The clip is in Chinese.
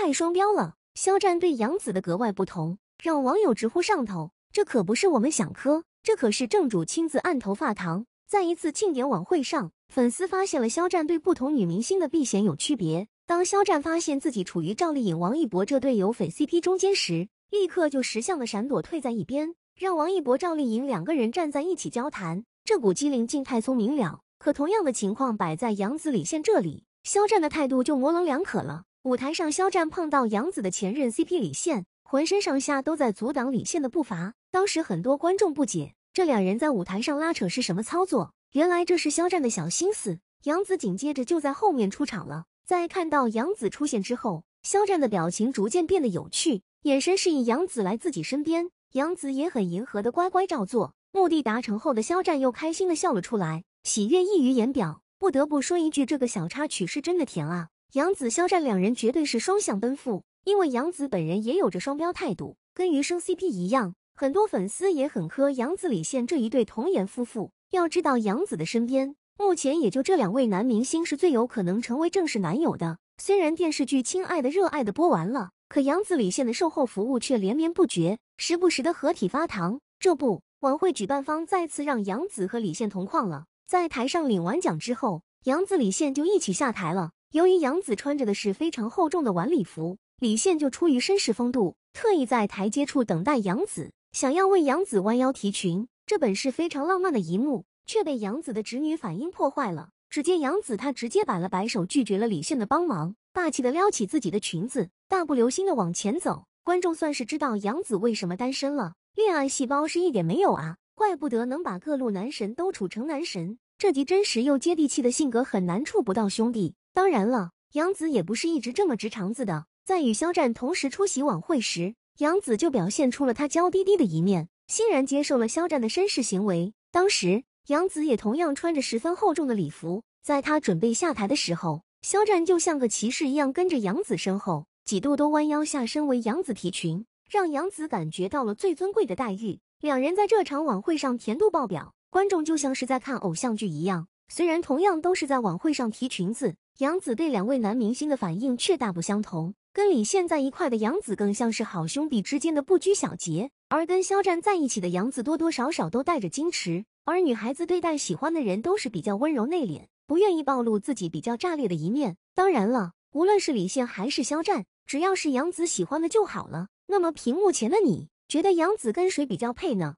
太双标了！肖战对杨紫的格外不同，让网友直呼上头。这可不是我们想磕，这可是正主亲自按头发糖。在一次庆典晚会上，粉丝发现了肖战对不同女明星的避嫌有区别。当肖战发现自己处于赵丽颖、王一博这对有绯 CP 中间时，立刻就识相的闪躲，退在一边，让王一博、赵丽颖两个人站在一起交谈。这股机灵劲太聪明了。可同样的情况摆在杨紫、李现这里，肖战的态度就模棱两可了。舞台上，肖战碰到杨紫的前任 CP 李现，浑身上下都在阻挡李现的步伐。当时很多观众不解，这两人在舞台上拉扯是什么操作？原来这是肖战的小心思。杨紫紧接着就在后面出场了。在看到杨紫出现之后，肖战的表情逐渐变得有趣，眼神示意杨紫来自己身边。杨紫也很迎合的乖乖照做。目的达成后的肖战又开心的笑了出来，喜悦溢于言表。不得不说一句，这个小插曲是真的甜啊！杨子、肖战两人绝对是双向奔赴，因为杨子本人也有着双标态度，跟余生 CP 一样，很多粉丝也很磕杨子李现这一对童颜夫妇。要知道，杨子的身边目前也就这两位男明星是最有可能成为正式男友的。虽然电视剧《亲爱的热爱的》播完了，可杨子李现的售后服务却连绵不绝，时不时的合体发糖。这不，晚会举办方再次让杨子和李现同框了。在台上领完奖之后，杨子李现就一起下台了。由于杨子穿着的是非常厚重的晚礼服，李现就出于绅士风度，特意在台阶处等待杨子，想要为杨子弯腰提裙。这本是非常浪漫的一幕，却被杨子的侄女反应破坏了。只见杨子，他直接摆了摆手拒绝了李现的帮忙，霸气的撩起自己的裙子，大步流星的往前走。观众算是知道杨子为什么单身了，恋爱细胞是一点没有啊，怪不得能把各路男神都处成男神。这集真实又接地气的性格，很难触不到兄弟。当然了，杨子也不是一直这么直肠子的。在与肖战同时出席晚会时，杨子就表现出了她娇滴滴的一面，欣然接受了肖战的绅士行为。当时，杨子也同样穿着十分厚重的礼服，在他准备下台的时候，肖战就像个骑士一样跟着杨子身后，几度都弯腰下身为杨子提裙，让杨子感觉到了最尊贵的待遇。两人在这场晚会上甜度爆表，观众就像是在看偶像剧一样。虽然同样都是在晚会上提裙子。杨紫对两位男明星的反应却大不相同，跟李现在一块的杨紫更像是好兄弟之间的不拘小节，而跟肖战在一起的杨紫多多少少都带着矜持。而女孩子对待喜欢的人都是比较温柔内敛，不愿意暴露自己比较炸裂的一面。当然了，无论是李现还是肖战，只要是杨紫喜欢的就好了。那么，屏幕前的你觉得杨紫跟谁比较配呢？